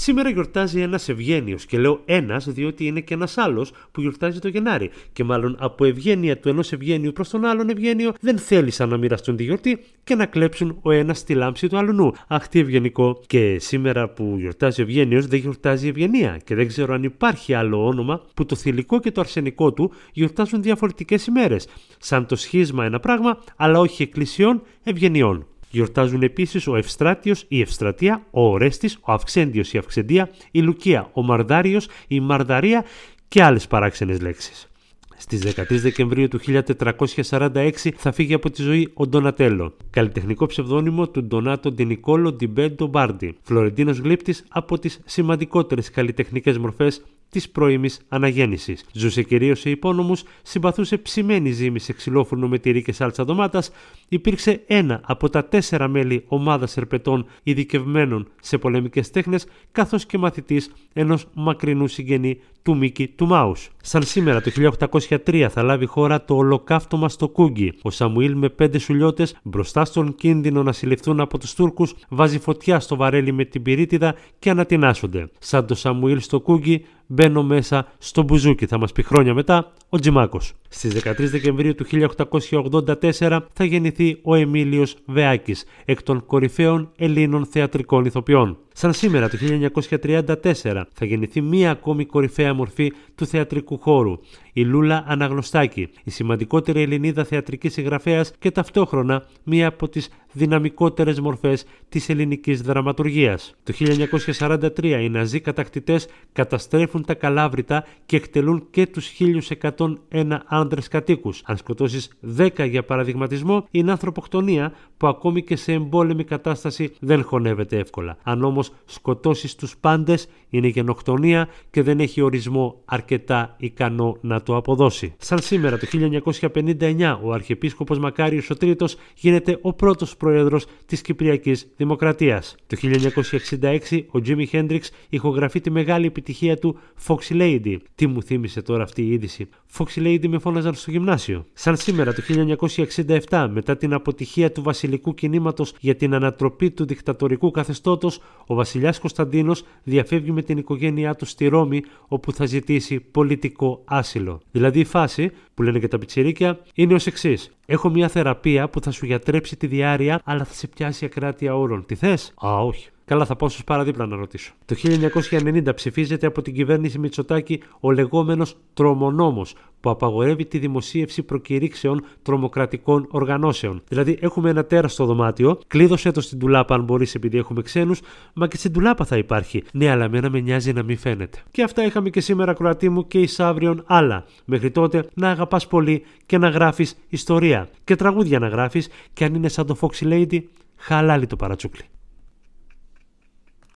Σήμερα γιορτάζει ένας Ευγένιος και λέω ένας, διότι είναι και ένας άλλος που γιορτάζει το Γενάρη. Και μάλλον από ευγένεια του ενός Ευγένιου προς τον άλλον Ευγένιο δεν θέλησαν να μοιραστούν τη γιορτή και να κλέψουν ο ένας τη λάμψη του αλλού. Αχ, τι ευγενικό. Και σήμερα που γιορτάζει ο Ευγένιος δεν γιορτάζει η Ευγενία. Και δεν ξέρω αν υπάρχει άλλο όνομα που το θηλυκό και το αρσενικό του γιορτάζουν διαφορετικές ημέρες. Σαν το σχίσμα ένα πράγμα, αλλά όχι εκκλησιών ευγενιών. Γιορτάζουν επίσης ο Ευστράτιος, η Ευστρατεία, ο Ορέστης, ο Αυξέντιος, η Αυξεντία, η Λουκία, ο Μαρδάριος, η Μαρδαρία και άλλες παράξενες λέξεις. Στις 13 Δεκεμβρίου του 1446 θα φύγει από τη ζωή ο Ντονατέλο, καλλιτεχνικό ψευδόνυμο του Ντονάτο Ντινικόλο Ντιμπέντο Μπάρντι, Φλωρεντίνος γλύπτης από τις σημαντικότερες καλλιτεχνικές μορφές της πρώιμης αναγέννησης. Ζούσε κυρίως σε υπόνομους, συμπαθούσε ψημένη ζύμη σε ξυλόφουρνο με τυρί και σάλτσα ντομάτας, υπήρξε ένα από τα τέσσερα μέλη ομάδας ερπετών ειδικευμένων σε πολεμικές τέχνες, καθώς και μαθητής ενός μακρινού συγγενή του Μίκη του Μάους. Σαν σήμερα το 1803 θα λάβει χώρα το ολοκαύτωμα στο Κούγκι. Ο Σαμουήλ με πέντε σουλιώτες μπροστά στον κίνδυνο να συλληφθούν από τους Τούρκους βάζει φωτιά στο βαρέλι με την πυρίτιδα και ανατινάσσονται. Σαν το Σαμουήλ στο Κούγκι μπαίνω μέσα στο μπουζούκι, θα μας πει χρόνια μετά ο Τζιμάκος. Στις 13 Δεκεμβρίου του 1884 θα γεννηθεί ο Εμίλιος Βεάκης, εκ των κορυφαίων Ελλήνων θεατρικών ηθοποιών. Σαν σήμερα το 1934 θα γεννηθεί μία ακόμη κορυφαία μορφή του θεατρικού χώρου, η Λούλα Αναγνωστάκη, η σημαντικότερη Ελληνίδα θεατρικής συγγραφέας και ταυτόχρονα μία από τις δυναμικότερες μορφές της ελληνικής δραματουργίας. Το 1943 οι Ναζί κατακτητές καταστρέφουν τα καλάβρητα και εκτελούν και τους 1101 άντρε κατοίκους. Αν σκοτώσεις 10 για παραδειγματισμό είναι ανθρωποκτονία που ακόμη και σε εμπόλεμη κατάσταση δεν χωνεύεται εύκολα. Αν όμως σκοτώσεις τους πάντες είναι γενοκτονία και δεν έχει ορισμό αρκετά ικανό να το αποδώσει. Σαν σήμερα το 1959 ο Αρχιεπίσκοπος Μακάριος ο γίνεται ο πρώτος πρόεδρος της Κυπριακής Δημοκρατίας. Το 1966 ο Τζίμι Χέντριξ ηχογραφεί τη μεγάλη επιτυχία του Foxy Lady. Τι μου θύμισε τώρα αυτή η είδηση. Foxy Lady με φώναζαν στο γυμνάσιο. Σαν σήμερα το 1967 μετά την αποτυχία του βασιλικού κινήματος για την ανατροπή του δικτατορικού καθεστώτος ο βασιλιάς Κωνσταντίνος διαφεύγει με την οικογένειά του στη Ρώμη όπου θα ζητήσει πολιτικό άσυλο. Δηλαδή η φάση που λένε και τα πιτσιρίκια είναι ως εξής. Έχω μια θεραπεία που θα σου γιατρέψει τη διάρκεια, αλλά θα σε πιάσει ακράτεια όρων. Τι θες? Α, όχι. Καλά, θα πάω στου παραδίπλα να ρωτήσω. Το 1990 ψηφίζεται από την κυβέρνηση Μητσοτάκη ο λεγόμενος τρομονόμος, που απαγορεύει τη δημοσίευση προκηρύξεων τρομοκρατικών οργανώσεων. Δηλαδή, έχουμε ένα τέρας στο δωμάτιο, κλείδωσε το στην τουλάπα αν μπορείς επειδή έχουμε ξένους, μα και στην τουλάπα θα υπάρχει. Ναι, αλλά μένα με νοιάζει να μην φαίνεται. Και αυτά είχαμε και σήμερα, Κροατή μου, και ει αύριο άλλα. Μέχρι τότε να αγαπάς πολύ και να γράφεις ιστορία. Και τραγούδια να γράφεις, και αν είναι σαν το Foxy Lady, χαλάλι το παρατσούκλι.